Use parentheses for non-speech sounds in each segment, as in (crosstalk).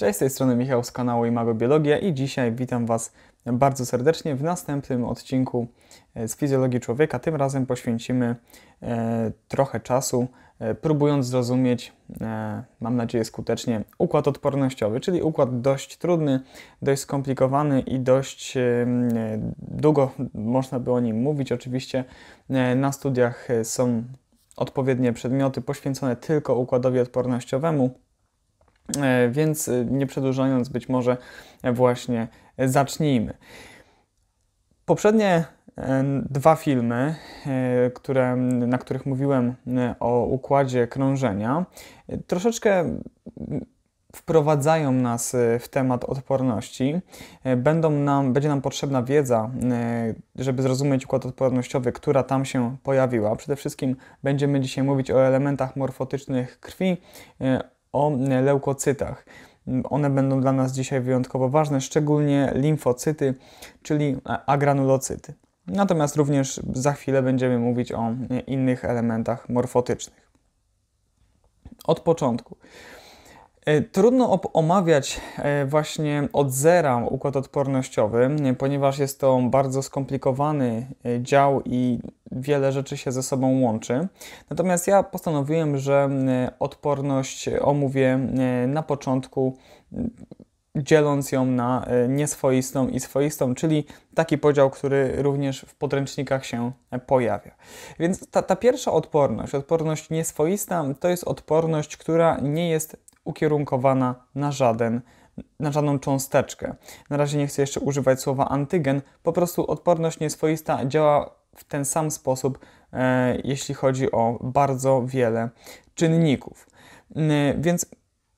Cześć, z tej strony Michał z kanału Imago Biologia i dzisiaj witam Was bardzo serdecznie w następnym odcinku e, z fizjologii człowieka. Tym razem poświęcimy e, trochę czasu, e, próbując zrozumieć, mam nadzieję skutecznie, układ odpornościowy, czyli układ dość trudny, dość skomplikowany i dość długo można by o nim mówić. Oczywiście na studiach są odpowiednie przedmioty poświęcone tylko układowi odpornościowemu E, więc e, nie przedłużając, być może e, właśnie zacznijmy. Poprzednie dwa filmy, które, na których mówiłem o układzie krążenia, troszeczkę wprowadzają nas w temat odporności. Będą nam, będzie nam potrzebna wiedza, żeby zrozumieć układ odpornościowy, która tam się pojawiła. Przede wszystkim będziemy dzisiaj mówić o elementach morfotycznych krwi, o mm, leukocytach. Mm, one będą dla nas dzisiaj wyjątkowo ważne, szczególnie limfocyty, czyli e, agranulocyty. Natomiast również za chwilę będziemy mówić o mm, innych elementach morfotycznych. Od początku. E, trudno omawiać e, właśnie od zera układ odpornościowy, e, ponieważ jest to bardzo skomplikowany dział i wiele rzeczy się ze sobą łączy. Natomiast ja postanowiłem, że odporność omówię na początku dzieląc ją na nieswoistą i swoistą, czyli taki podział, który również w podręcznikach się pojawia. Więc ta, ta, pierwsza odporność, odporność nieswoista, to jest odporność, która nie jest ukierunkowana na żaden na żadną cząsteczkę. Na razie nie chcę jeszcze używać słowa antygen, po prostu odporność nieswoista działa w ten sam sposób, e, jeśli chodzi o bardzo wiele czynników. E, więc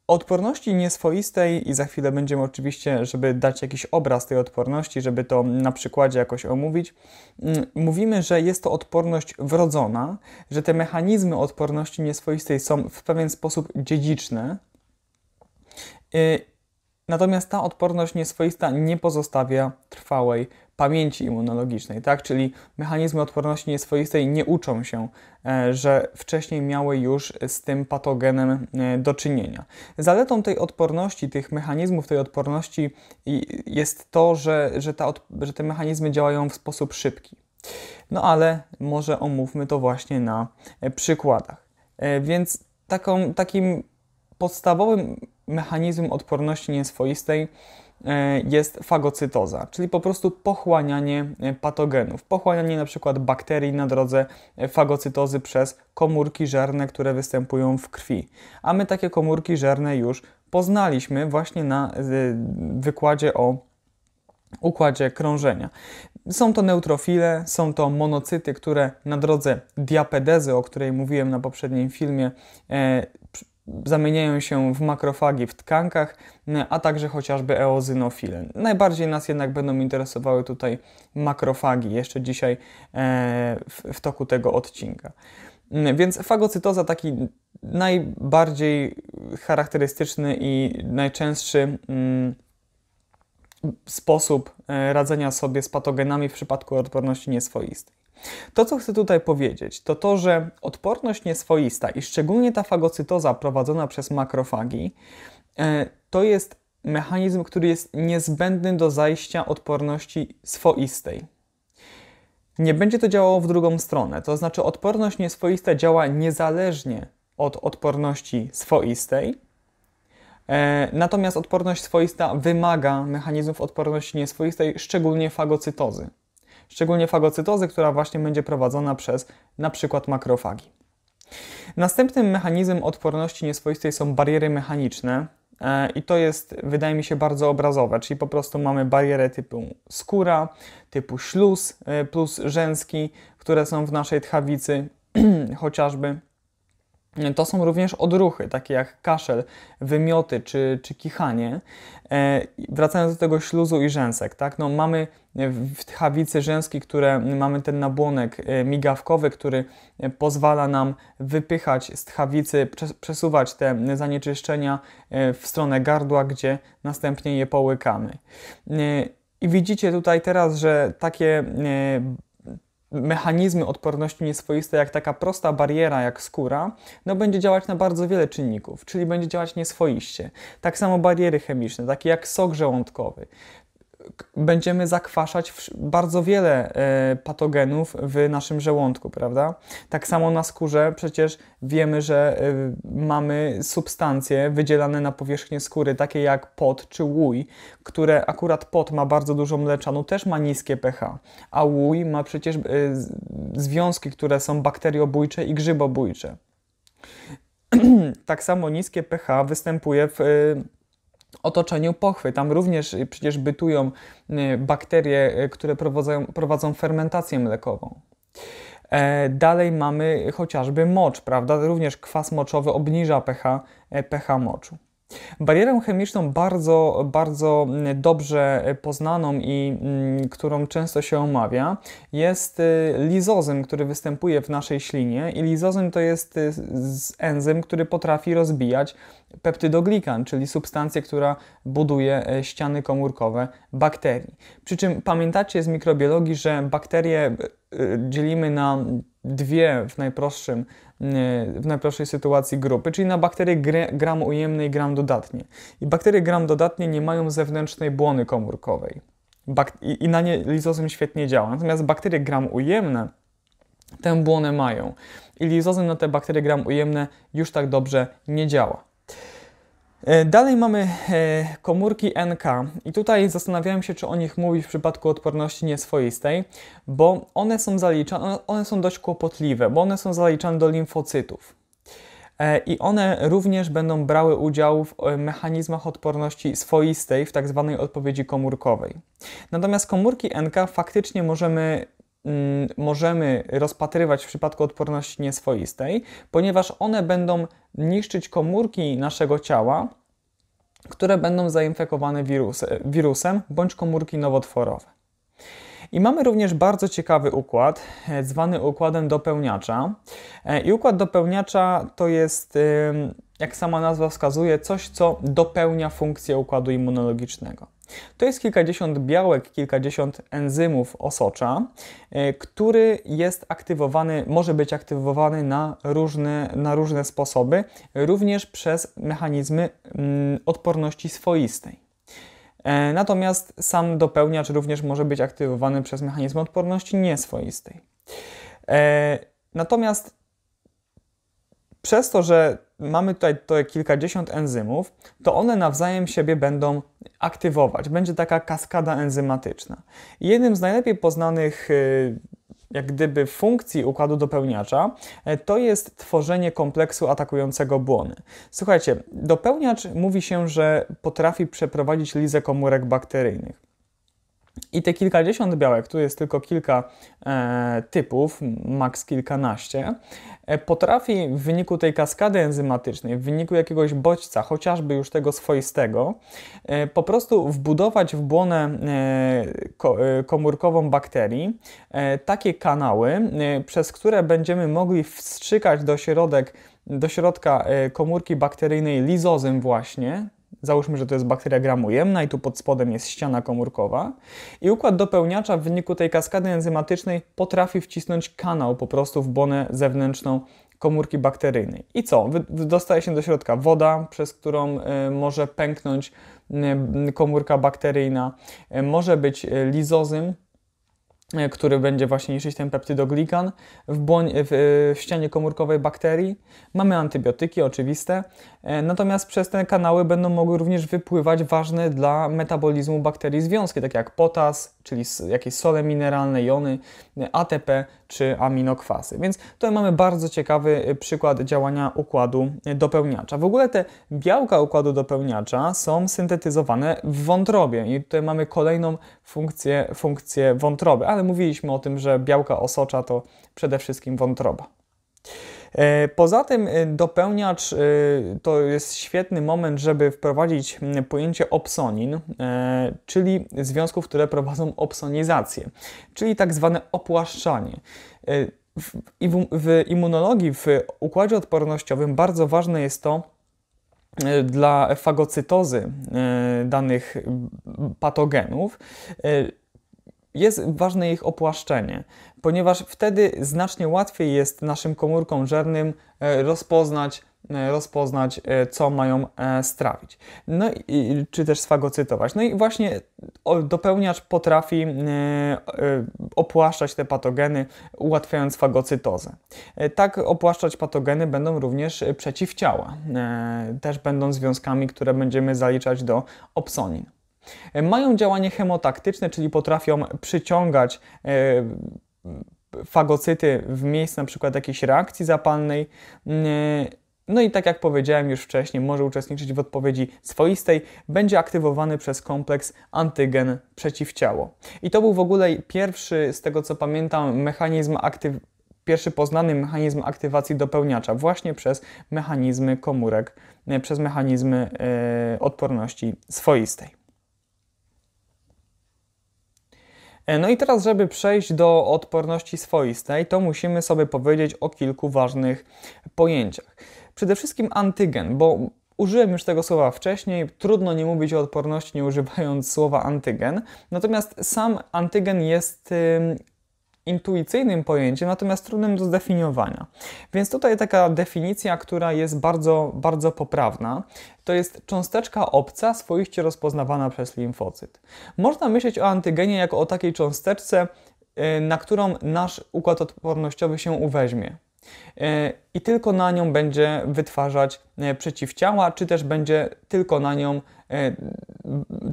odporności nieswoistej i za chwilę będziemy oczywiście, żeby dać jakiś obraz tej odporności, żeby to na przykładzie jakoś omówić, mówimy, że jest to odporność wrodzona, że te mechanizmy odporności nieswoistej są w pewien sposób dziedziczne, Y, natomiast ta odporność nieswoista nie pozostawia trwałej pamięci immunologicznej, tak? Czyli mechanizmy odporności nieswoistej nie uczą się, e, że wcześniej miały już z tym patogenem e, do czynienia. Zaletą tej odporności, tych mechanizmów tej odporności jest to, że, że, ta, że te mechanizmy działają w sposób szybki. No ale może omówmy to właśnie na e, przykładach. Więc taką, takim podstawowym mechanizm odporności nieswoistej e, jest fagocytoza, czyli po prostu pochłanianie e, patogenów, pochłanianie na przykład bakterii na drodze e, fagocytozy przez komórki żerne, które występują w krwi. A my takie komórki żerne już poznaliśmy właśnie na wykładzie o układzie krążenia. Są to neutrofile, są to monocyty, które na drodze diapedezy, o której mówiłem na poprzednim filmie, zamieniają się w makrofagi w tkankach, no, a także chociażby eozynofile. Najbardziej nas jednak będą interesowały tutaj makrofagi, jeszcze dzisiaj e, w toku tego odcinka. Mm, więc fagocytoza taki najbardziej charakterystyczny i najczęstszy mm, sposób e, radzenia sobie z patogenami w przypadku odporności nieswoistej. To, co chcę tutaj powiedzieć, to to, że odporność nieswoista i szczególnie ta fagocytoza prowadzona przez makrofagi, e, to jest mechanizm, który jest niezbędny do zajścia odporności swoistej. Nie będzie to działało w drugą stronę, to znaczy odporność nieswoista działa niezależnie od odporności swoistej, e, natomiast odporność swoista wymaga mechanizmów odporności nieswoistej, szczególnie fagocytozy szczególnie fagocytozy, która właśnie będzie prowadzona przez na przykład makrofagi. Następnym mechanizmem odporności nieswoistej są bariery mechaniczne, e, i to jest, wydaje mi się, bardzo obrazowe, czyli po prostu mamy barierę typu skóra, typu śluz, e, plus rzęski, które są w naszej tchawicy (clears throat) chociażby. To są również odruchy, takie jak kaszel, wymioty czy, czy kichanie. E, wracając do tego śluzu i rzęsek, tak? no, mamy w tchawicy rzęski, które mamy ten nabłonek e, migawkowy, który pozwala nam wypychać z tchawicy, przesuwać te zanieczyszczenia e, w stronę gardła, gdzie następnie je połykamy. E, I widzicie tutaj teraz, że takie e, mechanizmy odporności nieswoiste, jak taka prosta bariera, jak skóra, no będzie działać na bardzo wiele czynników, czyli będzie działać nieswoiście. Tak samo bariery chemiczne, takie jak sok żołądkowy będziemy zakwaszać bardzo wiele e, patogenów w naszym żołądku, prawda? Tak samo na skórze przecież wiemy, że e, mamy substancje wydzielane na powierzchnię skóry, takie jak pot czy łój, które akurat pot ma bardzo dużo mleczanu, no też ma niskie pH, a łój ma przecież e, związki, które są bakteriobójcze i grzybobójcze. (clears throat) tak samo niskie pH występuje w otoczeniu pochwy. Tam również y, przecież bytują y, bakterie, y, które prowadzą, prowadzą fermentację mlekową. E, dalej mamy chociażby mocz, prawda? Również kwas moczowy obniża pH, e, pH moczu. Barierę chemiczną bardzo, bardzo dobrze poznaną i mm, którą często się omawia jest y, lizozym, który występuje w naszej ślinie i lizozym to jest y, enzym, który potrafi rozbijać peptydoglikan, czyli substancję, która buduje e, ściany komórkowe bakterii. Przy czym pamiętacie z mikrobiologii, że bakterie y, dzielimy na dwie w, najprostszym, e, w najprostszej sytuacji grupy, czyli na bakterie gram ujemne i gram dodatnie. I bakterie gram dodatnie nie mają zewnętrznej błony komórkowej. Bak i, I na nie lizozym świetnie działa. Natomiast bakterie gram ujemne tę błonę mają. I lizozym na te bakterie gram ujemne już tak dobrze nie działa. E, dalej mamy e, komórki NK i tutaj zastanawiałem się, czy o nich mówić w przypadku odporności nieswoistej, bo one są zaliczane, one są dość kłopotliwe, bo one są zaliczane do limfocytów. E, I one również będą brały udział w mechanizmach odporności swoistej, w tak zwanej odpowiedzi komórkowej. Natomiast komórki NK faktycznie możemy Mm, możemy rozpatrywać w przypadku odporności nieswoistej, ponieważ one będą niszczyć komórki naszego ciała, które będą zainfekowane wirusem bądź komórki nowotworowe. I mamy również bardzo ciekawy układ, e, zwany układem dopełniacza. E, I układ dopełniacza to jest, jak sama nazwa wskazuje, coś, co dopełnia funkcję układu immunologicznego. To jest kilkadziesiąt białek, kilkadziesiąt enzymów osocza, e, który jest aktywowany, może być aktywowany na różne, na różne sposoby, również przez mechanizmy mm, odporności swoistej. E, natomiast sam dopełniacz również może być aktywowany przez mechanizm odporności nieswoistej. E, natomiast przez to, że mamy tutaj to kilkadziesiąt enzymów, to one nawzajem siebie będą aktywować. Będzie taka kaskada enzymatyczna. Jednym z najlepiej poznanych y, jak gdyby funkcji układu dopełniacza, y, to jest tworzenie kompleksu atakującego błony. Słuchajcie, dopełniacz mówi się, że potrafi przeprowadzić lizę komórek bakteryjnych. I te kilkadziesiąt białek, tu jest tylko kilka e, typów, maks kilkanaście, e, potrafi w wyniku tej kaskady enzymatycznej, w wyniku jakiegoś bodźca, chociażby już tego swoistego, e, po prostu wbudować w błonę e, ko, e, komórkową bakterii e, takie kanały, przez które będziemy mogli wstrzykać do, środek, do środka komórki bakteryjnej lizozym właśnie, Załóżmy, że to jest bakteria gramujemna i tu pod spodem jest ściana komórkowa. I układ dopełniacza w wyniku tej kaskady enzymatycznej potrafi wcisnąć kanał po prostu w bonę zewnętrzną komórki bakteryjnej. I co? Dostaje się do środka woda, przez którą e, może pęknąć komórka bakteryjna, e, może być e, lizozym, E, który będzie właśnie niszczyć ten peptydoglikan w, błoń, w, e, w, ścianie komórkowej bakterii. Mamy antybiotyki oczywiste, e, natomiast przez te kanały będą mogły również wypływać ważne dla metabolizmu bakterii związki, takie jak potas, czyli jakieś sole mineralne, jony, ATP czy aminokwasy. Więc tutaj mamy bardzo ciekawy y, przykład działania układu y, dopełniacza. W ogóle te białka układu dopełniacza są syntetyzowane w wątrobie i tutaj mamy kolejną funkcję, funkcję wątroby, ale mówiliśmy o tym, że białka osocza to przede wszystkim wątroba. E, poza tym e, dopełniacz e, to jest świetny moment, żeby wprowadzić pojęcie opsonin, czyli związków, które prowadzą opsonizację, czyli tak zwane opłaszczanie. W, w immunologii, w układzie odpornościowym bardzo ważne jest to, dla fagocytozy danych patogenów jest ważne ich opłaszczenie ponieważ wtedy znacznie łatwiej jest naszym komórkom żernym e, rozpoznać e, rozpoznać, e, co mają strawić, no i, czy też sfagocytować. No i właśnie dopełniacz potrafi opłaszczać te patogeny, ułatwiając fagocytozę. Tak opłaszczać patogeny będą również przeciwciała, też będą związkami, które będziemy zaliczać do opsonin. Mają działanie hemotaktyczne, czyli potrafią przyciągać fagocyty w miejscu na przykład jakiejś reakcji zapalnej. Mm, no i tak jak powiedziałem już wcześniej, może uczestniczyć w odpowiedzi swoistej, będzie aktywowany przez kompleks antygen przeciwciało. I to był w ogóle pierwszy, z tego co pamiętam, mechanizm aktyw pierwszy poznany mechanizm aktywacji dopełniacza właśnie przez mechanizmy komórek, przez mechanizmy e, odporności swoistej. E, no i teraz, żeby przejść do odporności swoistej, to musimy sobie powiedzieć o kilku ważnych pojęciach. Przede wszystkim antygen, bo Użyłem już tego słowa wcześniej, trudno nie mówić o odporności nie używając słowa antygen, natomiast sam antygen jest intuicyjnym pojęciem, natomiast trudnym do zdefiniowania. Więc tutaj taka definicja, która jest bardzo, bardzo poprawna, to jest cząsteczka obca swoiście rozpoznawana przez limfocyt. Można myśleć o antygenie jako o takiej cząsteczce, y, na którą nasz układ odpornościowy się uweźmie. E, i tylko na nią będzie wytwarzać e, przeciwciała, czy też będzie tylko na nią, e,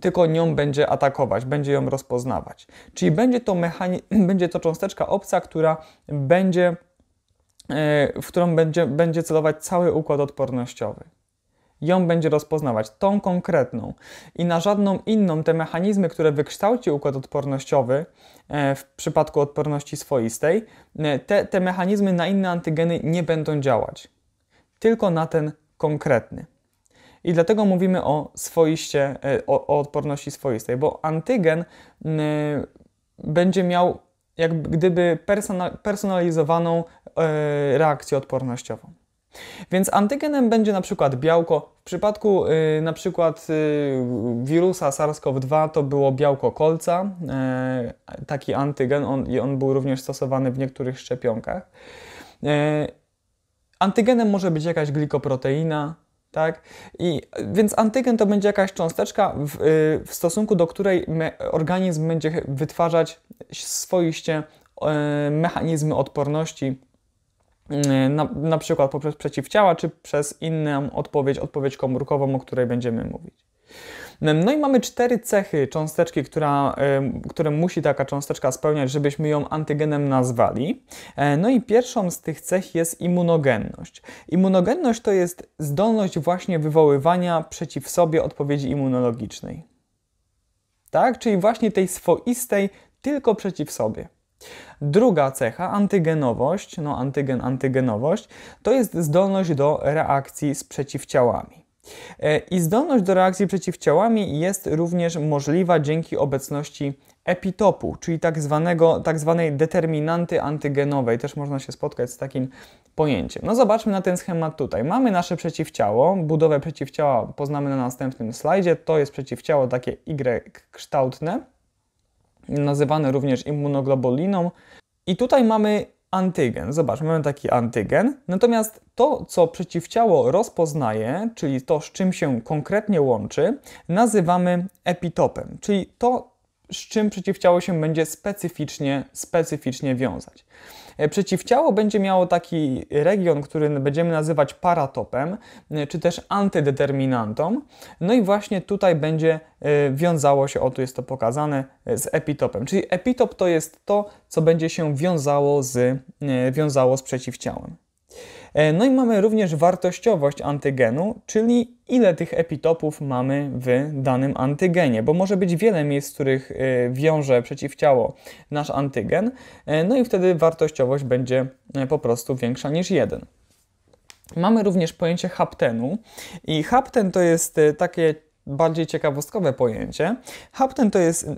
tylko nią będzie atakować, będzie ją rozpoznawać. Czyli będzie to, mechani- (clears throat) będzie to cząsteczka obca, która będzie, w którą będzie, będzie celować cały układ odpornościowy ją będzie rozpoznawać, tą konkretną. I na żadną inną te mechanizmy, które wykształci układ odpornościowy e, w przypadku odporności swoistej, e, te, te mechanizmy na inne antygeny nie będą działać. Tylko na ten konkretny. I dlatego mówimy o swoiście, e, o, o odporności swoistej, bo antygen będzie miał jak gdyby personalizowaną reakcję odpornościową. Więc antygenem będzie na przykład białko. W przypadku yy, na przykład yy, wirusa SARS-CoV-2 to było białko kolca, yy, taki antygen, on, i on był również stosowany w niektórych szczepionkach. Yy, antygenem może być jakaś glikoproteina, tak? I, więc antygen to będzie jakaś cząsteczka, w, y, w stosunku do której me, organizm będzie wytwarzać swoiście y, mechanizmy odporności Y, na, na przykład poprzez przeciwciała, czy przez inną odpowiedź, odpowiedź komórkową, o której będziemy mówić. Y, no i mamy cztery cechy cząsteczki, która, y, które musi taka cząsteczka spełniać, żebyśmy ją antygenem nazwali. No i pierwszą z tych cech jest immunogenność. Immunogenność to jest zdolność właśnie wywoływania przeciw sobie odpowiedzi immunologicznej. Tak? Czyli właśnie tej swoistej tylko przeciw sobie. Druga cecha, antygenowość, no antygen, antygenowość, to jest zdolność do reakcji z przeciwciałami. E, I zdolność do reakcji przeciwciałami jest również możliwa dzięki obecności epitopu, czyli tak, zwanego, tak zwanej determinanty antygenowej. Też można się spotkać z takim pojęciem. No zobaczmy na ten schemat tutaj. Mamy nasze przeciwciało, budowę przeciwciała poznamy na następnym slajdzie. To jest przeciwciało takie Y-kształtne nazywane również immunoglobuliną. I tutaj mamy antygen. Zobacz, mamy taki antygen. Natomiast to, co przeciwciało rozpoznaje, czyli to, z czym się konkretnie łączy, nazywamy epitopem, czyli to, z czym przeciwciało się będzie specyficznie, specyficznie wiązać. E, przeciwciało będzie miało taki region, który będziemy nazywać paratopem, e, czy też antydeterminantą. No i właśnie tutaj będzie e, wiązało się, o tu jest to pokazane, z epitopem. Czyli epitop to jest to, co będzie się wiązało z, wiązało z przeciwciałem. E, no i mamy również wartościowość antygenu, czyli ile tych epitopów mamy w danym antygenie, bo może być wiele miejsc, z których e, wiąże przeciwciało nasz antygen, e, no i wtedy wartościowość będzie po prostu większa niż 1. Mamy również pojęcie haptenu i hapten to jest takie bardziej ciekawostkowe pojęcie. Hapten to jest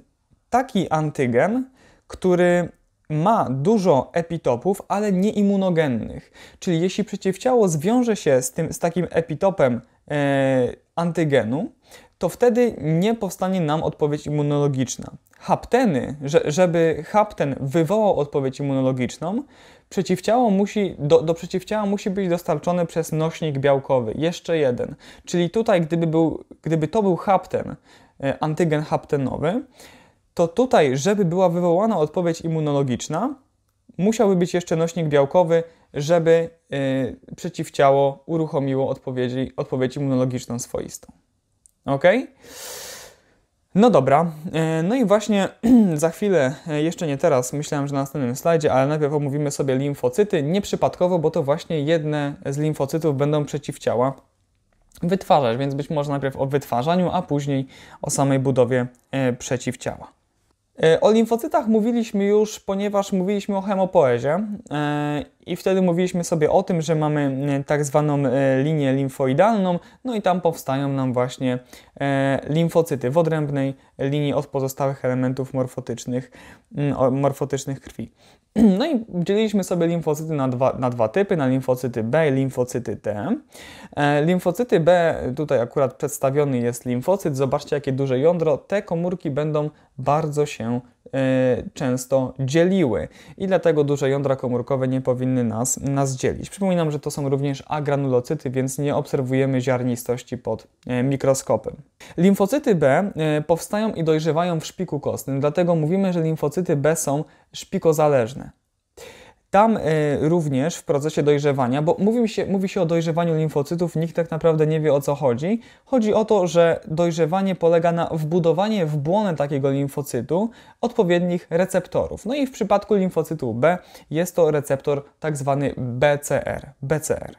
taki antygen, który ma dużo epitopów, ale nie immunogennych. Czyli jeśli przeciwciało zwiąże się z, tym, z takim epitopem e, antygenu, to wtedy nie powstanie nam odpowiedź immunologiczna. Hapteny, że, żeby hapten wywołał odpowiedź immunologiczną, przeciwciało musi, do, do przeciwciała musi być dostarczone przez nośnik białkowy, jeszcze jeden. Czyli tutaj, gdyby, był, gdyby to był hapten, e, antygen haptenowy, to tutaj, żeby była wywołana odpowiedź immunologiczna, musiałby być jeszcze nośnik białkowy, żeby yy, przeciwciało uruchomiło odpowiedzi, odpowiedź immunologiczną swoistą. Ok? No dobra, y, no i właśnie (clears throat) za chwilę, y, jeszcze nie teraz, myślałem, że na następnym slajdzie, ale najpierw omówimy sobie limfocyty, nieprzypadkowo, bo to właśnie jedne z limfocytów będą przeciwciała wytwarzać, więc być może najpierw o wytwarzaniu, a później o samej budowie y, przeciwciała. E, o limfocytach mówiliśmy już, ponieważ mówiliśmy o hemopoezie e, i wtedy mówiliśmy sobie o tym, że mamy e, tak zwaną e, linię limfoidalną, no i tam powstają nam właśnie e, limfocyty w odrębnej linii od pozostałych elementów morfotycznych, mm, morfotycznych krwi. (clears throat) No i dzieliliśmy sobie limfocyty na dwa, na dwa typy, na limfocyty B i limfocyty T. Limfocyty B, tutaj akurat przedstawiony jest limfocyt, zobaczcie jakie duże jądro, te komórki będą bardzo się często dzieliły i dlatego duże jądra komórkowe nie powinny powinny nas, nas dzielić. Przypominam, że to są również agranulocyty, więc nie obserwujemy ziarnistości pod e, mikroskopem. Limfocyty B e, powstają i dojrzewają w szpiku kostnym, dlatego mówimy, że limfocyty B są szpikozależne. Tam e, również w procesie dojrzewania, bo mówi się, mówi się o dojrzewaniu limfocytów, nikt tak naprawdę nie wie o co chodzi. Chodzi o to, że dojrzewanie polega na wbudowanie w błonę takiego limfocytu odpowiednich receptorów. No i w przypadku limfocytu B jest to receptor tak zwany BCR. BCR.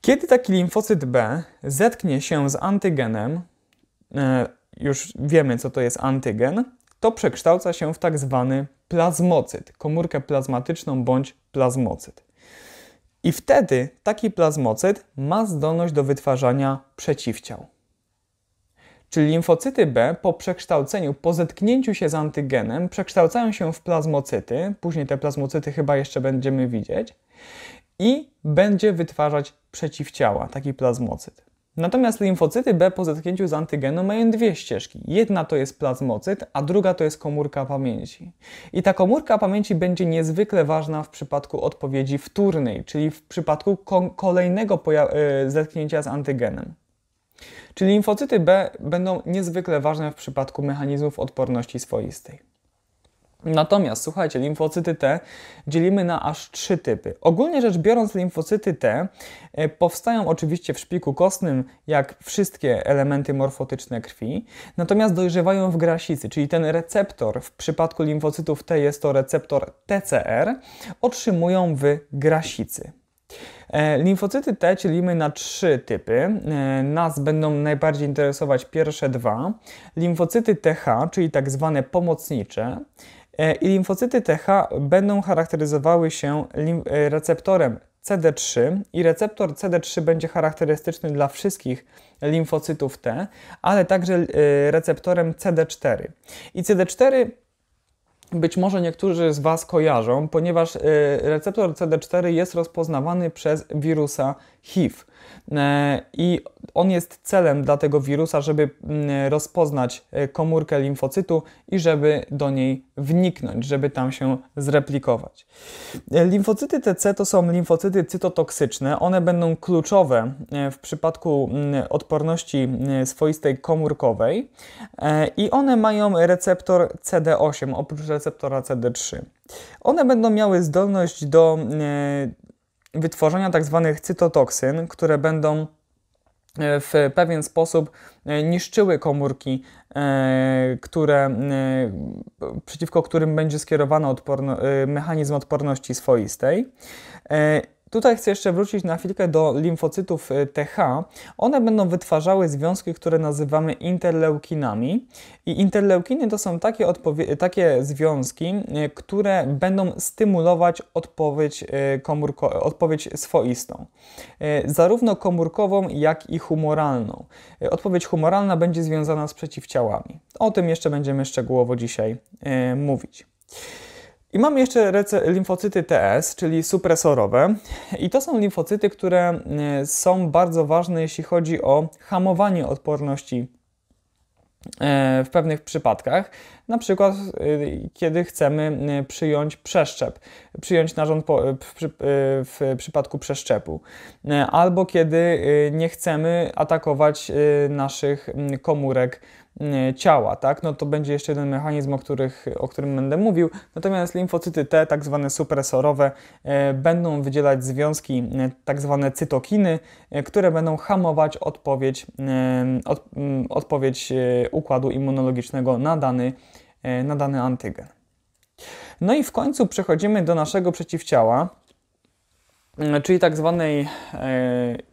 Kiedy taki limfocyt B zetknie się z antygenem, e, już wiemy co to jest antygen, to przekształca się w tak zwany plazmocyt, komórkę plazmatyczną bądź plazmocyt. I wtedy taki plazmocyt ma zdolność do wytwarzania przeciwciał. Czyli limfocyty B po przekształceniu, po zetknięciu się z antygenem, przekształcają się w plazmocyty, później te plazmocyty chyba jeszcze będziemy widzieć, i będzie wytwarzać przeciwciała, taki plazmocyt. Natomiast limfocyty B po zetknięciu z antygeną mają dwie ścieżki. Jedna to jest plazmocyt, a druga to jest komórka pamięci. I ta komórka pamięci będzie niezwykle ważna w przypadku odpowiedzi wtórnej, czyli w przypadku kolejnego y, zetknięcia z antygenem. Czyli limfocyty B będą niezwykle ważne w przypadku mechanizmów odporności swoistej. Natomiast słuchajcie, limfocyty T dzielimy na aż trzy typy. Ogólnie rzecz biorąc, limfocyty T e, powstają oczywiście w szpiku kostnym, jak wszystkie elementy morfotyczne krwi, natomiast dojrzewają w grasicy, czyli ten receptor, w przypadku limfocytów T jest to receptor TCR, otrzymują w grasicy. E, limfocyty T dzielimy na trzy typy. E, nas będą najbardziej interesować pierwsze dwa. Limfocyty TH, czyli tak zwane pomocnicze. E, I limfocyty TH będą charakteryzowały się e, receptorem CD3 i receptor CD3 będzie charakterystyczny dla wszystkich limfocytów T, ale także e, receptorem CD4. I CD4 być może niektórzy z Was kojarzą, ponieważ receptor CD4 jest rozpoznawany przez wirusa HIV. E, I on jest celem dla tego wirusa, żeby mm, rozpoznać e, komórkę limfocytu i żeby do niej wniknąć, żeby tam się zreplikować. E, limfocyty TC to są limfocyty cytotoksyczne. One będą kluczowe w przypadku mm, odporności swoistej komórkowej i one mają receptor CD8 oprócz receptora CD3. One będą miały zdolność do mm, wytworzenia tzw. Tak cytotoksyn, które będą e, w pewien sposób e, niszczyły komórki, e, które, przeciwko którym będzie skierowany odporno, mechanizm odporności swoistej. Tutaj chcę jeszcze wrócić na chwilkę do limfocytów y, TH. One będą wytwarzały związki, które nazywamy interleukinami. I interleukiny to są takie, takie związki, y, które będą stymulować odpowiedź, y, odpowiedź swoistą, zarówno komórkową, jak i humoralną. Odpowiedź humoralna będzie związana z przeciwciałami. O tym jeszcze będziemy szczegółowo dzisiaj mówić. I mamy jeszcze limfocyty TS, czyli supresorowe. I to są limfocyty, które y, są bardzo ważne, jeśli chodzi o hamowanie odporności y, w pewnych przypadkach, na przykład y, kiedy chcemy przyjąć przeszczep, przyjąć narząd w przypadku przeszczepu, albo kiedy nie chcemy atakować naszych komórek E, ciała, tak? No to będzie jeszcze jeden mechanizm, o, których, o którym będę mówił. Natomiast limfocyty T, tak zwane supresorowe, e, będą wydzielać związki, e, tak zwane cytokiny, które będą hamować odpowiedź, od, odpowiedź układu immunologicznego na dany, na dany antygen. No i w końcu przechodzimy do naszego przeciwciała, czyli tak zwanej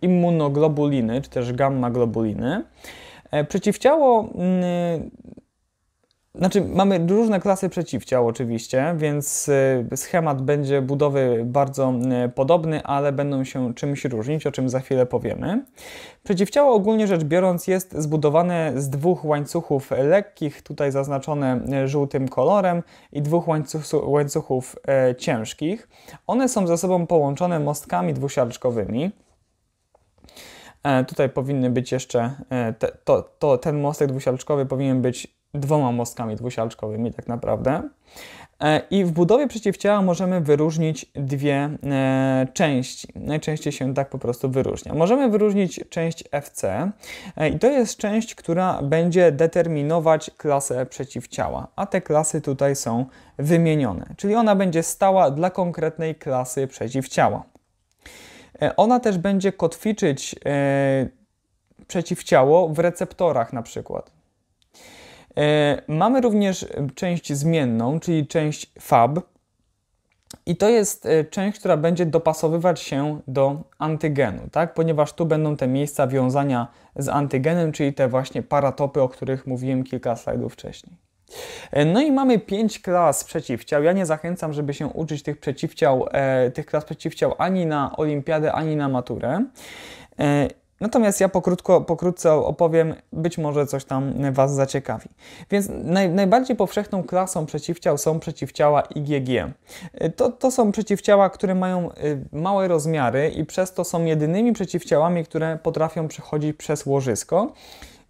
immunoglobuliny, czy też gamma globuliny. E, przeciwciało. Mm, e, znaczy, mamy różne klasy przeciwciał, oczywiście, więc e, schemat będzie budowy bardzo mm, podobny, ale będą się czymś różnić, o czym za chwilę powiemy. Przeciwciało ogólnie rzecz biorąc jest zbudowane z dwóch łańcuchów lekkich, tutaj zaznaczone żółtym kolorem, i dwóch łańcuchów, łańcuchów ciężkich. One są ze sobą połączone mostkami dwusiarczkowymi. E, tutaj powinny być jeszcze, e, te, to, to, ten mostek dwusialczkowy powinien być dwoma mostkami dwusialczkowymi tak naprawdę. E, I w budowie przeciwciała możemy wyróżnić dwie części. Najczęściej się tak po prostu wyróżnia. Możemy wyróżnić część FC i to jest część, która będzie determinować klasę przeciwciała, a te klasy tutaj są wymienione, czyli ona będzie stała dla konkretnej klasy przeciwciała. E, ona też będzie kotwiczyć e, przeciwciało w receptorach na przykład. E, mamy również część zmienną, czyli część FAB. I to jest część, która będzie dopasowywać się do antygenu, tak? ponieważ tu będą te miejsca wiązania z antygenem, czyli te właśnie paratopy, o których mówiłem kilka slajdów wcześniej. E, no i mamy pięć klas przeciwciał. Ja nie zachęcam, żeby się uczyć tych przeciwciał, e, tych klas przeciwciał ani na olimpiadę, ani na maturę. E, natomiast ja pokrótko, pokrótce opowiem, być może coś tam Was zaciekawi. Więc naj, najbardziej powszechną klasą przeciwciał są przeciwciała IgG. To, to są przeciwciała, które mają małe rozmiary i przez to są jedynymi przeciwciałami, które potrafią przechodzić przez łożysko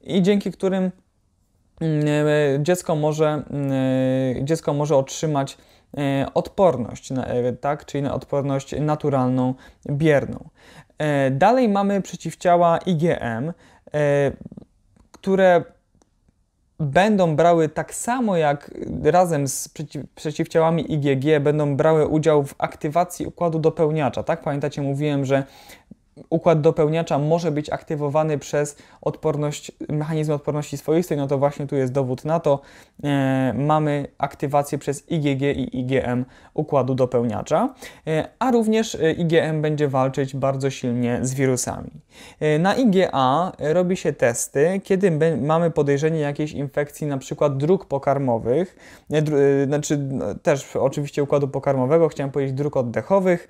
i dzięki którym Mm, e, dziecko może, mm, e, dziecko może otrzymać e, odporność, tak? czyli odporność naturalną, bierną. Dalej mamy przeciwciała IgM, które będą brały tak samo jak razem z przeciwciałami IgG, będą brały udział w aktywacji układu dopełniacza. Tak, pamiętacie, mówiłem, że układ dopełniacza może być aktywowany przez odporność, mechanizm odporności swoistej, no to właśnie tu jest dowód na to. E, mamy aktywację przez IgG i IgM układu dopełniacza, e, a również e, IgM będzie walczyć bardzo silnie z wirusami. E, na IgA robi się testy, kiedy mamy podejrzenie jakiejś infekcji na przykład dróg pokarmowych, e, dr, e, znaczy no, też oczywiście układu pokarmowego, chciałem powiedzieć dróg oddechowych.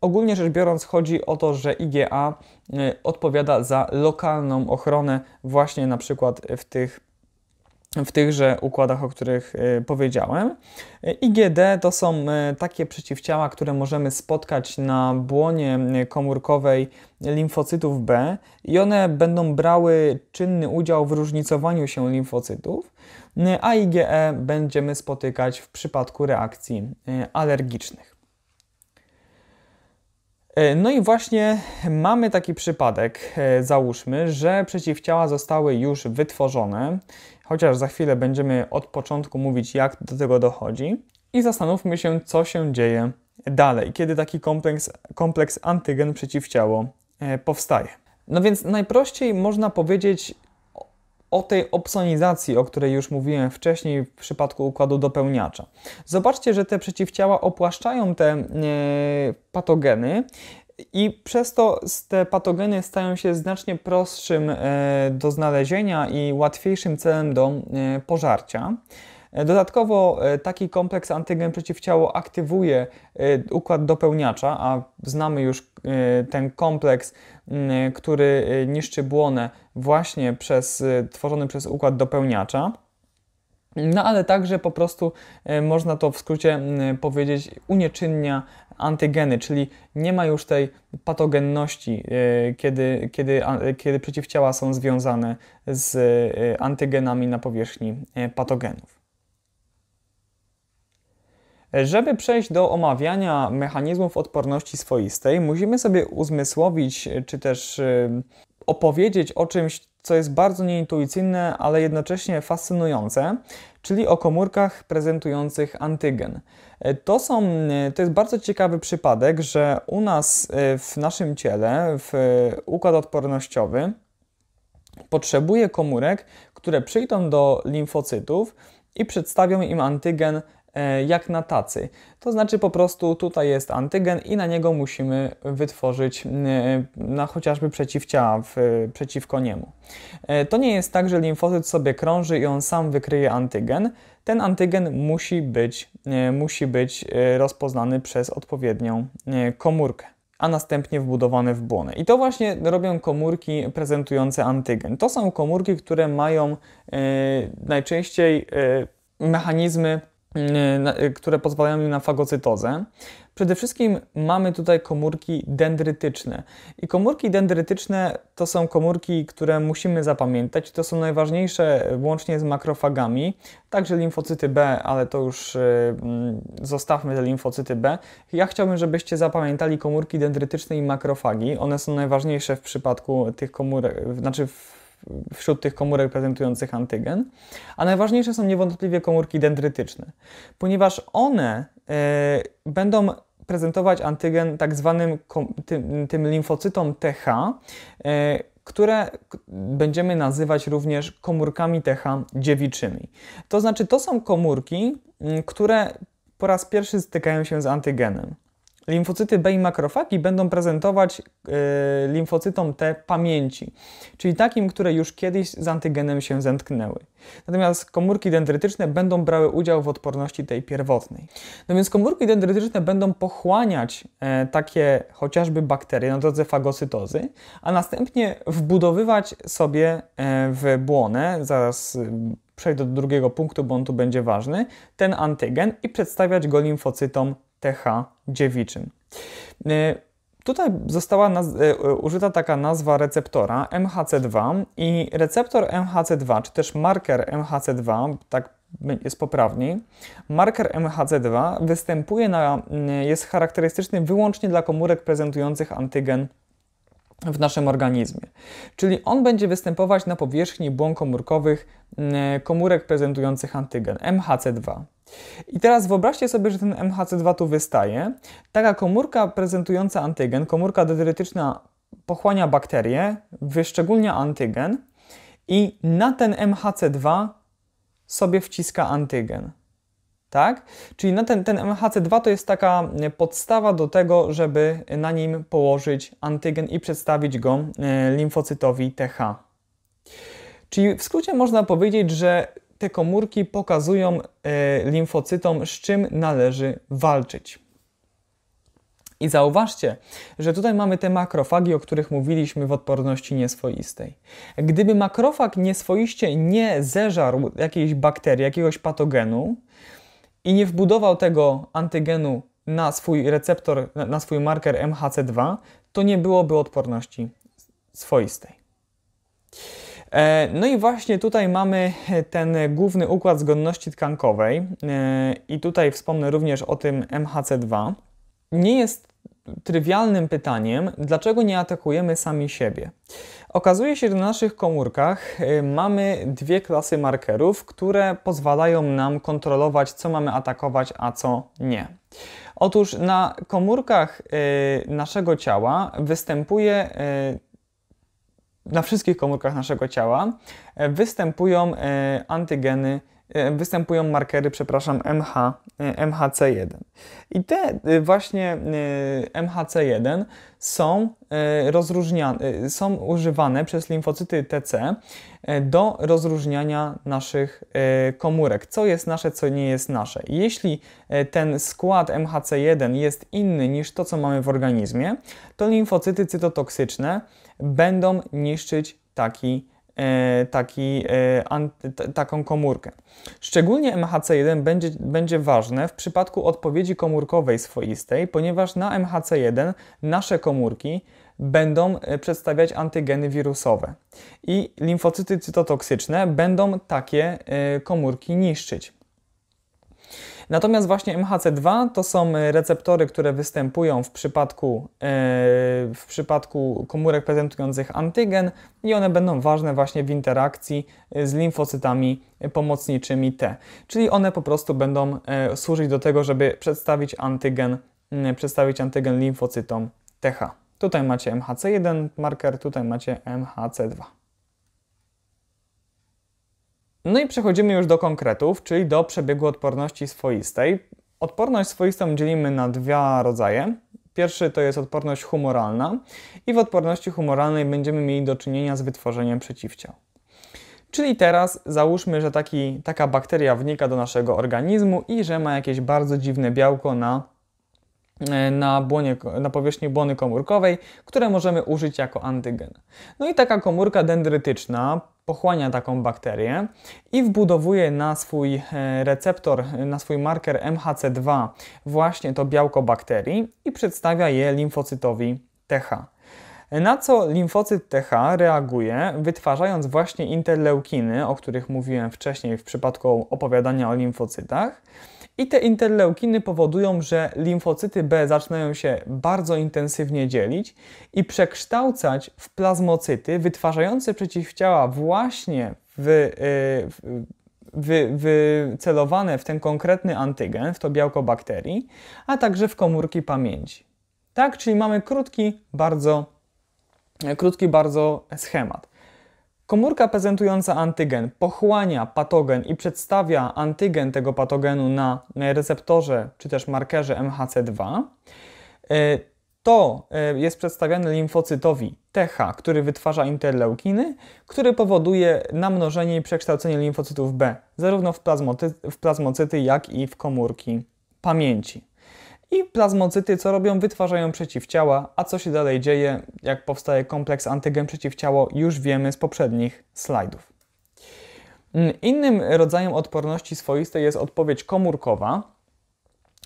Ogólnie rzecz biorąc chodzi o to, że że IGA y, odpowiada za lokalną ochronę właśnie na przykład w tych w tychże układach, o których y, powiedziałem. Y, IgD to są takie przeciwciała, które możemy spotkać na błonie komórkowej limfocytów B i one będą brały czynny udział w różnicowaniu się limfocytów, a IgE będziemy spotykać w przypadku reakcji alergicznych. E, no i właśnie mamy taki przypadek, e, załóżmy, że przeciwciała zostały już wytworzone, chociaż za chwilę będziemy od początku mówić, jak do tego dochodzi, i zastanówmy się, co się dzieje dalej, kiedy taki kompleks, kompleks antygen przeciwciało e, powstaje. No więc najprościej można powiedzieć, o tej opsonizacji, o której już mówiłem wcześniej w przypadku układu dopełniacza. Zobaczcie, że te przeciwciała opłaszczają te e, patogeny i przez to te patogeny stają się znacznie prostszym e, do znalezienia i łatwiejszym celem do e, pożarcia. Dodatkowo taki kompleks antygen przeciwciało aktywuje układ dopełniacza, a znamy już ten kompleks Mm, e, który e, niszczy błonę właśnie przez, e, tworzony przez układ dopełniacza. No ale także po prostu można to w skrócie mm, powiedzieć unieczynnia antygeny, czyli nie ma już tej patogenności, kiedy, kiedy, kiedy przeciwciała są związane z antygenami na powierzchni patogenów. Żeby przejść do omawiania mechanizmów odporności swoistej, musimy sobie uzmysłowić, czy też y, opowiedzieć o czymś, co jest bardzo nieintuicyjne, ale jednocześnie fascynujące, czyli o komórkach prezentujących antygen. Y, to, są, y, to jest bardzo ciekawy przypadek, że u nas w naszym ciele, w układ odpornościowy, potrzebuje komórek, które przyjdą do limfocytów i przedstawią im antygen E, jak na tacy. To znaczy po prostu tutaj jest antygen i na niego musimy wytworzyć e, na chociażby przeciwciała w, przeciwko niemu. E, to nie jest tak, że limfocyt sobie krąży i on sam wykryje antygen. Ten antygen musi być, musi być rozpoznany przez odpowiednią komórkę a następnie wbudowane w błonę. I to właśnie robią komórki prezentujące antygen. To są komórki, które mają najczęściej mechanizmy Y, y, które pozwalają mi na fagocytozę. Przede wszystkim mamy tutaj komórki dendrytyczne. I komórki dendrytyczne to są komórki, które musimy zapamiętać. To są najważniejsze y, łącznie z makrofagami, także limfocyty B, ale to już mm, zostawmy te limfocyty B. Ja chciałbym, żebyście zapamiętali komórki dendrytyczne i makrofagi. One są najważniejsze w przypadku tych komórek, znaczy w wśród tych komórek prezentujących antygen, a najważniejsze są niewątpliwie komórki dendrytyczne, ponieważ one y, będą prezentować antygen tak zwanym tym, tym limfocytom TH, y, e, które będziemy nazywać również komórkami TH dziewiczymi. To znaczy, to są komórki, które po raz pierwszy stykają się z antygenem. Limfocyty B i makrofagi będą prezentować y, limfocytom T pamięci, czyli takim, które już kiedyś z antygenem się zetknęły. Natomiast komórki dendrytyczne będą brały udział w odporności tej pierwotnej. No więc komórki dendrytyczne będą pochłaniać y, takie chociażby bakterie na drodze fagocytozy, a następnie wbudowywać sobie e, w błonę, zaraz y, przejdę do drugiego punktu, bo on tu będzie ważny, ten antygen i przedstawiać go limfocytom TH dziewiczym. Y, tutaj została naz- y, y, użyta taka nazwa receptora MHC2 i receptor MHC2, czy też marker MHC2, tak jest poprawniej. Marker MHC2 występuje na, jest charakterystyczny wyłącznie dla komórek prezentujących antygen w naszym organizmie. Czyli on będzie występować na powierzchni błon komórkowych mm, komórek prezentujących antygen MHC2. I teraz wyobraźcie sobie, że ten MHC2 tu wystaje. Taka komórka prezentująca antygen, komórka dendrytyczna pochłania bakterie, wyszczególnia antygen i na ten MHC2 sobie wciska antygen. Tak? Czyli na ten, ten MHC2 to jest taka e, podstawa do tego, żeby na nim położyć antygen i przedstawić go e, limfocytowi TH. Czyli w skrócie można powiedzieć, że te komórki pokazują e, limfocytom, z czym należy walczyć. I zauważcie, że tutaj mamy te makrofagi, o których mówiliśmy w odporności nieswoistej. Gdyby makrofag nieswoiście nie zeżarł jakiejś bakterii, jakiegoś patogenu, i nie wbudował tego antygenu na swój receptor, na swój marker MHC2, to nie byłoby odporności swoistej. E, no i właśnie tutaj mamy ten główny układ zgodności tkankowej e, i tutaj wspomnę również o tym MHC2. Nie jest trywialnym pytaniem, dlaczego nie atakujemy sami siebie. Okazuje się, że na naszych komórkach y, mamy dwie klasy markerów, które pozwalają nam kontrolować, co mamy atakować, a co nie. Otóż na komórkach y, naszego ciała występuje y, na wszystkich komórkach naszego ciała występują antygeny E, występują markery, przepraszam, MH, e, MHC1. I te e, właśnie MHC1 są rozróżniane, są używane przez limfocyty TC do rozróżniania naszych komórek, co jest nasze, co nie jest nasze. Jeśli ten skład MHC1 jest inny niż to, co mamy w organizmie, to limfocyty cytotoksyczne będą niszczyć taki E, taki, e, taką komórkę. Szczególnie MHC1 będzie, będzie ważne w przypadku odpowiedzi komórkowej swoistej, ponieważ na MHC1 nasze komórki będą e, przedstawiać antygeny wirusowe i limfocyty cytotoksyczne będą takie komórki niszczyć. Natomiast właśnie MHC2 to są e, receptory, które występują w przypadku, e, w przypadku komórek prezentujących antygen i one będą ważne właśnie w interakcji e, z limfocytami pomocniczymi T. Czyli one po prostu będą służyć do tego, żeby przedstawić antygen, przedstawić antygen limfocytom TH. Tutaj macie MHC1 marker, tutaj macie MHC2. No i przechodzimy już do konkretów, czyli do przebiegu odporności swoistej. Odporność swoistą dzielimy na dwa rodzaje. Pierwszy to jest odporność humoralna i w odporności humoralnej będziemy mieli do czynienia z wytworzeniem przeciwciał. Czyli teraz załóżmy, że taki, taka bakteria wnika do naszego organizmu i że ma jakieś bardzo dziwne białko na, e, na, błonie, na powierzchni błony komórkowej, które możemy użyć jako antygen. No i taka komórka dendrytyczna pochłania taką bakterię i wbudowuje na swój e, receptor, na swój marker MHC2 właśnie to białko bakterii i przedstawia je limfocytowi TH. Na co limfocyt TH reaguje, wytwarzając właśnie interleukiny, o których mówiłem wcześniej w przypadku opowiadania o limfocytach. I te interleukiny powodują, że limfocyty B zaczynają się bardzo intensywnie dzielić i przekształcać w plazmocyty wytwarzające przeciwciała właśnie y, w, w wycelowane w ten konkretny antygen, w to białko bakterii, a także w komórki pamięci. Tak, czyli mamy krótki, bardzo, krótki bardzo schemat. Komórka prezentująca antygen pochłania patogen i przedstawia antygen tego patogenu na receptorze czy też markerze MHC2. E, to e, jest przedstawiane limfocytowi TH, który wytwarza interleukiny, który powoduje namnożenie i przekształcenie limfocytów B, zarówno w, w plazmocyty, jak i w komórki pamięci. I plazmocyty co robią? Wytwarzają przeciwciała, a co się dalej dzieje, jak powstaje kompleks antygen przeciwciało, już wiemy z poprzednich slajdów. Mm, innym rodzajem odporności swoistej jest odpowiedź komórkowa.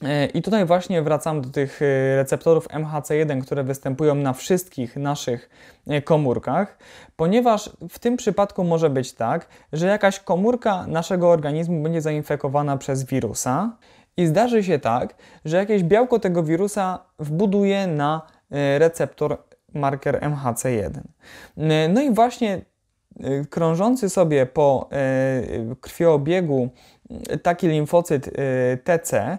E, I tutaj właśnie wracam do tych e, receptorów MHC1, które występują na wszystkich naszych e, komórkach, ponieważ w tym przypadku może być tak, że jakaś komórka naszego organizmu będzie zainfekowana przez wirusa i zdarzy się tak, że jakieś białko tego wirusa wbuduje na e, receptor marker MHC1. E, no i właśnie e, krążący sobie po krwioobiegu taki limfocyt TC,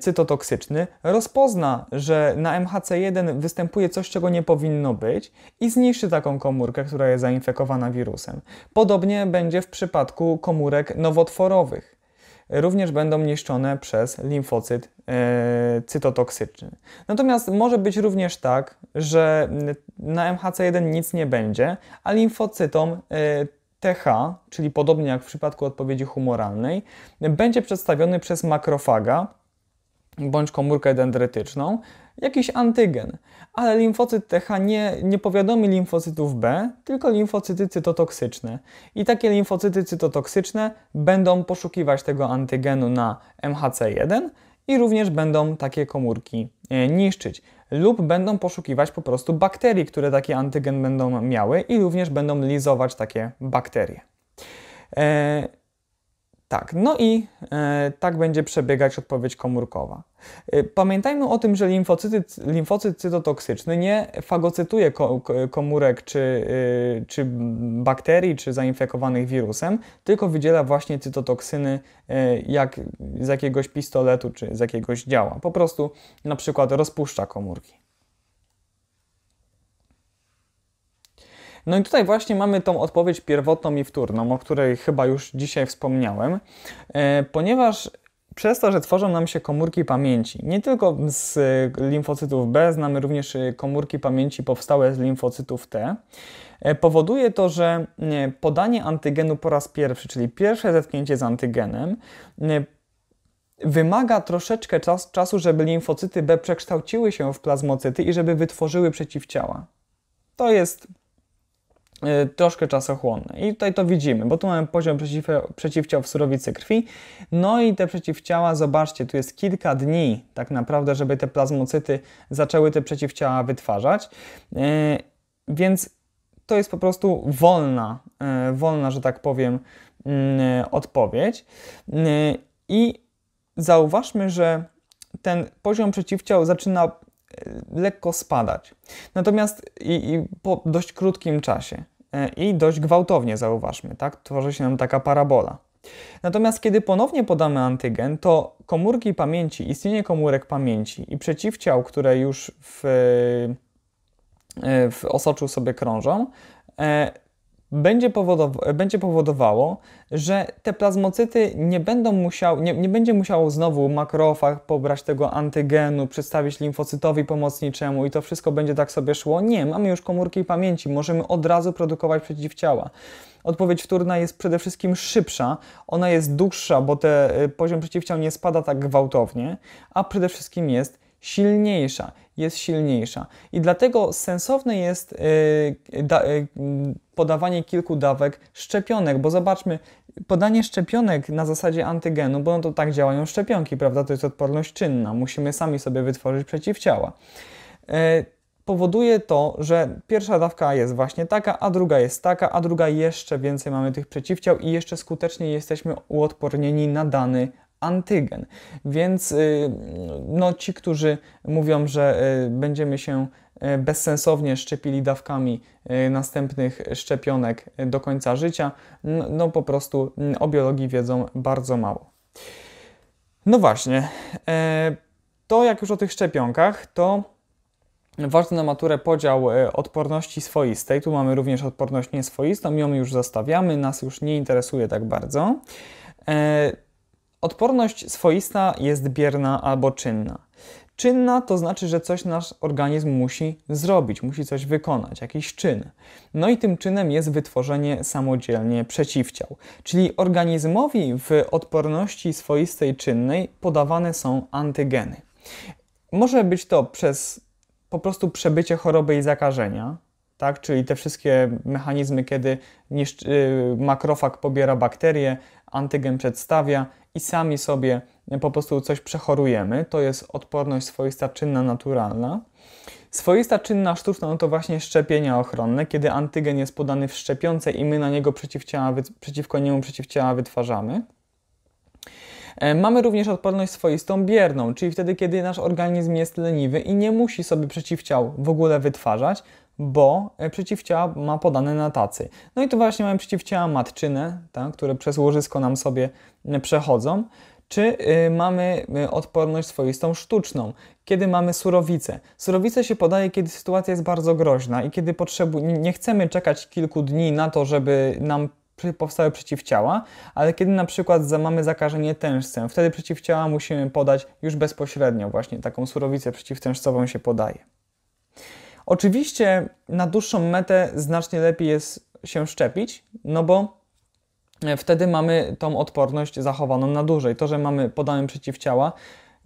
cytotoksyczny, rozpozna, że na MHC1 występuje coś, czego nie powinno być i zniszczy taką komórkę, która jest zainfekowana wirusem. Podobnie będzie w przypadku komórek nowotworowych również będą niszczone przez limfocyt e, cytotoksyczny. Natomiast może być również tak, że na MHC1 nic nie będzie, a limfocytom e, TH, czyli podobnie jak w przypadku odpowiedzi humoralnej, będzie przedstawiony przez makrofaga, bądź komórkę dendrytyczną jakiś antygen, ale limfocyt TH nie, nie powiadomi limfocytów B, tylko limfocyty cytotoksyczne. I takie limfocyty cytotoksyczne będą poszukiwać tego antygenu na MHC1 i również będą takie komórki e, niszczyć lub będą poszukiwać po prostu bakterii, które taki antygen będą miały i również będą lizować takie bakterie. E, tak, no i e, tak będzie przebiegać odpowiedź komórkowa. E, pamiętajmy o tym, że limfocyty limfocyt cytotoksyczny nie fagocytuje ko, komórek czy, y, czy bakterii, czy zainfekowanych wirusem, tylko wydziela właśnie cytotoksyny e, jak z jakiegoś pistoletu czy z jakiegoś działa. Po prostu na przykład rozpuszcza komórki. No i tutaj właśnie mamy tą odpowiedź pierwotną i wtórną, o której chyba już dzisiaj wspomniałem, e, ponieważ przez to, że tworzą nam się komórki pamięci, nie tylko z limfocytów B, znamy również e, komórki pamięci powstałe z limfocytów T, e, powoduje to, że podanie antygenu po raz pierwszy, czyli pierwsze zetknięcie z antygenem, wymaga troszeczkę czas, czasu, żeby limfocyty B przekształciły się w plazmocyty i żeby wytworzyły przeciwciała. To jest Y, troszkę czasochłonne. I tutaj to widzimy, bo tu mamy poziom przeciw, przeciwciał w surowicy krwi. No i te przeciwciała, zobaczcie, tu jest kilka dni tak naprawdę, żeby te plazmocyty zaczęły te przeciwciała wytwarzać. Y, więc to jest po prostu wolna, y, wolna, że tak powiem, odpowiedź. I zauważmy, że ten poziom przeciwciał zaczyna lekko spadać. Natomiast i, i po dość krótkim czasie. E, i dość gwałtownie, zauważmy, tak? Tworzy się nam taka parabola. Natomiast kiedy ponownie podamy antygen, to komórki pamięci, istnienie komórek pamięci i przeciwciał, które już w, e, w osoczu sobie krążą, e, będzie, będzie powodowało, że te plazmocyty nie będą musiał, nie, nie będzie musiało znowu makrofag pobrać tego antygenu, przedstawić limfocytowi pomocniczemu i to wszystko będzie tak sobie szło. Nie, mamy już komórki pamięci, możemy od razu produkować przeciwciała. Odpowiedź wtórna jest przede wszystkim szybsza, ona jest dłuższa, bo te, y, poziom przeciwciał nie spada tak gwałtownie, a przede wszystkim jest silniejsza, jest silniejsza. I dlatego sensowne jest yy, da, yy, podawanie kilku dawek szczepionek, bo zobaczmy, podanie szczepionek na zasadzie antygenu, bo no to tak działają szczepionki, prawda? To jest odporność czynna, musimy sami sobie wytworzyć przeciwciała. Yy, powoduje to, że pierwsza dawka jest właśnie taka, a druga jest taka, a druga jeszcze więcej mamy tych przeciwciał i jeszcze skuteczniej jesteśmy uodpornieni na dany antygen. Więc y, no, ci, którzy mówią, że y, będziemy się y, bezsensownie szczepili dawkami następnych szczepionek do końca życia, no po prostu mm, o biologii wiedzą bardzo mało. No właśnie, e, to jak już o tych szczepionkach, to Ważny na maturę podział e, odporności swoistej. Tu mamy również odporność nieswoistą, ją już zostawiamy, nas już nie interesuje tak bardzo. E, Odporność swoista jest bierna albo czynna. Czynna to znaczy, że coś nasz organizm musi zrobić, musi coś wykonać, jakiś czyn. No i tym czynem jest wytworzenie samodzielnie przeciwciał. Czyli organizmowi w odporności swoistej czynnej podawane są antygeny. Może być to przez po prostu przebycie choroby i zakażenia, tak? czyli te wszystkie mechanizmy, kiedy y, makrofag pobiera bakterie, antygen przedstawia i sami sobie po prostu coś przechorujemy. To jest odporność swoista czynna naturalna. Swoista czynna sztuczna no to właśnie szczepienia ochronne, kiedy antygen jest podany w szczepionce i my na niego przeciwciała, przeciwko niemu przeciwciała wytwarzamy. E, mamy również odporność swoistą bierną, czyli wtedy, kiedy nasz organizm jest leniwy i nie musi sobie przeciwciał w ogóle wytwarzać, bo e, przeciwciała ma podane na tacy. No i tu właśnie mamy przeciwciała matczyne, tak, które przez łożysko nam sobie e, przechodzą, czy y, mamy y, odporność swoistą sztuczną, kiedy mamy surowicę. Surowice się podaje, kiedy sytuacja jest bardzo groźna i kiedy potrzebu- nie chcemy czekać kilku dni na to, żeby nam powstały przeciwciała, ale kiedy na przykład mamy zakażenie tężcem, wtedy przeciwciała musimy podać już bezpośrednio, właśnie taką surowicę przeciwtężcową się podaje. Oczywiście na dłuższą metę znacznie lepiej jest się szczepić, no bo e, wtedy mamy tą odporność zachowaną na dłużej. To, że mamy podane przeciwciała,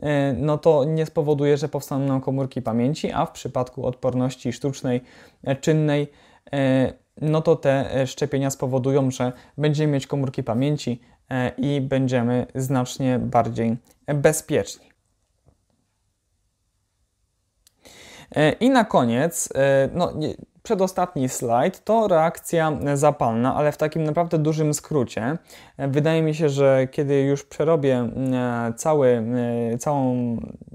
e, no to nie spowoduje, że powstaną nam komórki pamięci, a w przypadku odporności sztucznej, e, czynnej, no to te szczepienia spowodują, że będziemy mieć komórki pamięci i będziemy znacznie bardziej bezpieczni. E, I na koniec, e, no, przedostatni slajd to reakcja zapalna, ale w takim naprawdę dużym skrócie. E, wydaje mi się, że kiedy już przerobię cały cały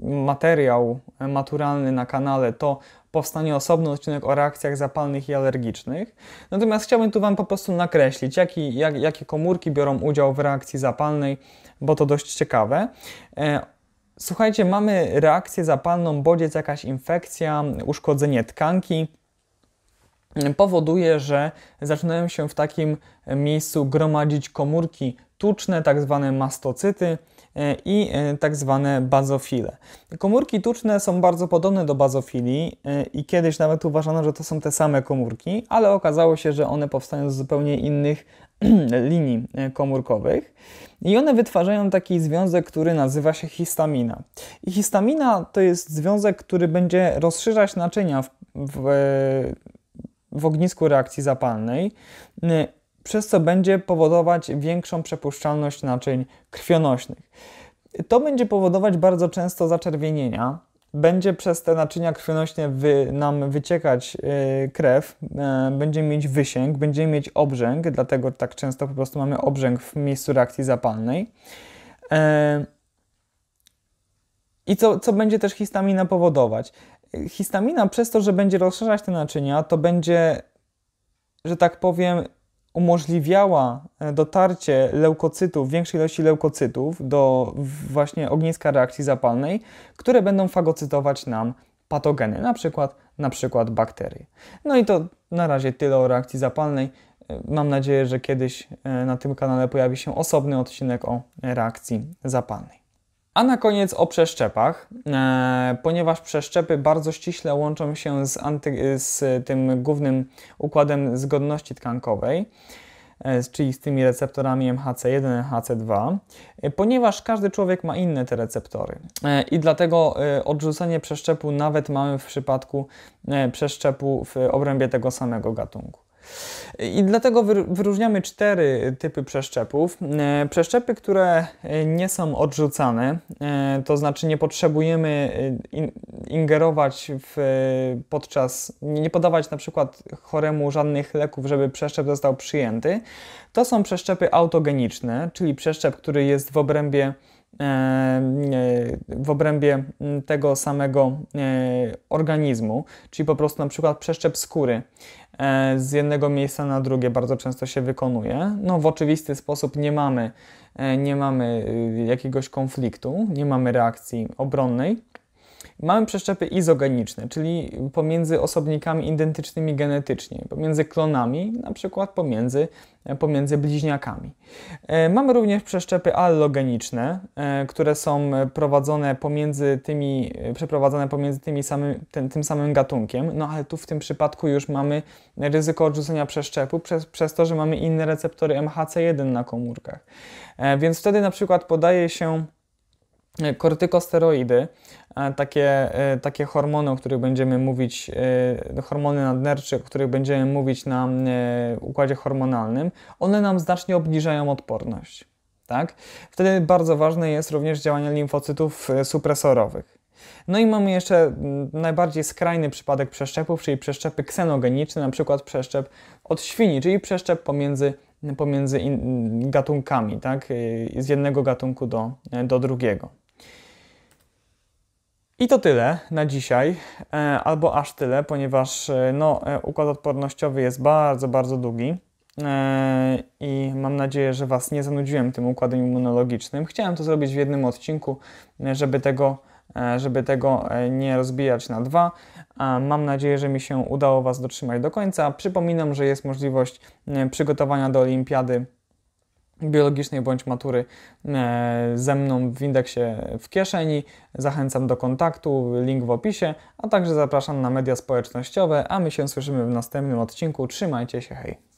materiał maturalny na kanale, to powstanie osobny odcinek o reakcjach zapalnych i alergicznych. Natomiast chciałbym tu Wam po prostu nakreślić, jaki, jak, jakie komórki biorą udział w reakcji zapalnej, bo to dość ciekawe. Słuchajcie, mamy reakcję zapalną, bodziec, jakaś infekcja, uszkodzenie tkanki powoduje, że zaczynają się w takim miejscu gromadzić komórki tuczne, tak zwane mastocyty e, i e, tak zwane bazofile. Komórki tuczne są bardzo podobne do bazofili e, i kiedyś nawet uważano, że to są te same komórki, ale okazało się, że one powstają z zupełnie innych (clears throat) linii komórkowych i one wytwarzają taki związek, który nazywa się histamina. I histamina to jest związek, który będzie rozszerzać naczynia w, w w ognisku reakcji zapalnej, y, przez co będzie powodować większą przepuszczalność naczyń krwionośnych. To będzie powodować bardzo często zaczerwienienia. Będzie przez te naczynia krwionośne wy, nam wyciekać yy, krew, yy, będziemy mieć wysięg, będziemy mieć obrzęk, dlatego tak często po prostu mamy obrzęk w miejscu reakcji zapalnej. Yy. I co, co będzie też histamina powodować? Histamina przez to, że będzie rozszerzać te naczynia, to będzie, że tak powiem, umożliwiała e, dotarcie leukocytów, większej ilości leukocytów do właśnie ogniska reakcji zapalnej, które będą fagocytować nam patogeny, na przykład, na przykład bakterie. No i to na razie tyle o reakcji zapalnej. E, mam nadzieję, że kiedyś e, na tym kanale pojawi się osobny odcinek o reakcji zapalnej. A na koniec o przeszczepach, e, ponieważ przeszczepy bardzo ściśle łączą się z, anty, z tym głównym układem zgodności tkankowej, e, czyli z tymi receptorami MHC1, MHC2, e, ponieważ każdy człowiek ma inne te receptory e, i dlatego e, odrzucenie przeszczepu nawet mamy w przypadku e, przeszczepu w obrębie tego samego gatunku. I dlatego wyróżniamy cztery typy przeszczepów. E, przeszczepy, które e, nie są odrzucane, e, to znaczy nie potrzebujemy ingerować w, podczas, nie podawać na przykład choremu żadnych leków, żeby przeszczep został przyjęty. To są przeszczepy autogeniczne, czyli przeszczep, który jest w obrębie w obrębie tego samego organizmu, czyli po prostu na przykład przeszczep skóry. E, z jednego miejsca na drugie bardzo często się wykonuje. No, w oczywisty sposób nie mamy, e, nie mamy y, jakiegoś konfliktu, nie mamy reakcji obronnej. Mamy przeszczepy izogeniczne, czyli pomiędzy osobnikami identycznymi genetycznie, pomiędzy klonami, na przykład pomiędzy, e, pomiędzy bliźniakami. E, mamy również przeszczepy allogeniczne, e, które są prowadzone pomiędzy tymi, przeprowadzane pomiędzy tymi samym, tym, tym samym gatunkiem, no ale tu w tym przypadku już mamy ryzyko odrzucenia przeszczepu przez, przez to, że mamy inne receptory MHC1 na komórkach. Więc wtedy na przykład podaje się E, kortykosteroidy, e, takie, e, takie hormony, o których będziemy mówić, hormony nadnercze, o których będziemy mówić na układzie hormonalnym, one nam znacznie obniżają odporność. Tak? Wtedy bardzo ważne jest również działanie limfocytów supresorowych. No i mamy jeszcze najbardziej skrajny przypadek przeszczepów, czyli przeszczepy ksenogeniczne, na przykład przeszczep od świni, czyli przeszczep pomiędzy, pomiędzy in, gatunkami, tak? z jednego gatunku do, do drugiego. I to tyle na dzisiaj, e, albo aż tyle, ponieważ e, no, e, układ odpornościowy jest bardzo, bardzo długi i mam nadzieję, że Was nie zanudziłem tym układem immunologicznym. Chciałem to zrobić w jednym odcinku, żeby tego, żeby tego nie rozbijać na dwa. Mam nadzieję, że mi się udało Was dotrzymać do końca. Przypominam, że jest możliwość przygotowania do olimpiady biologicznej bądź matury e, ze mną w indeksie w kieszeni. Zachęcam do kontaktu, link w opisie, a także zapraszam na media społecznościowe, a my się słyszymy w następnym odcinku. Trzymajcie się, hej!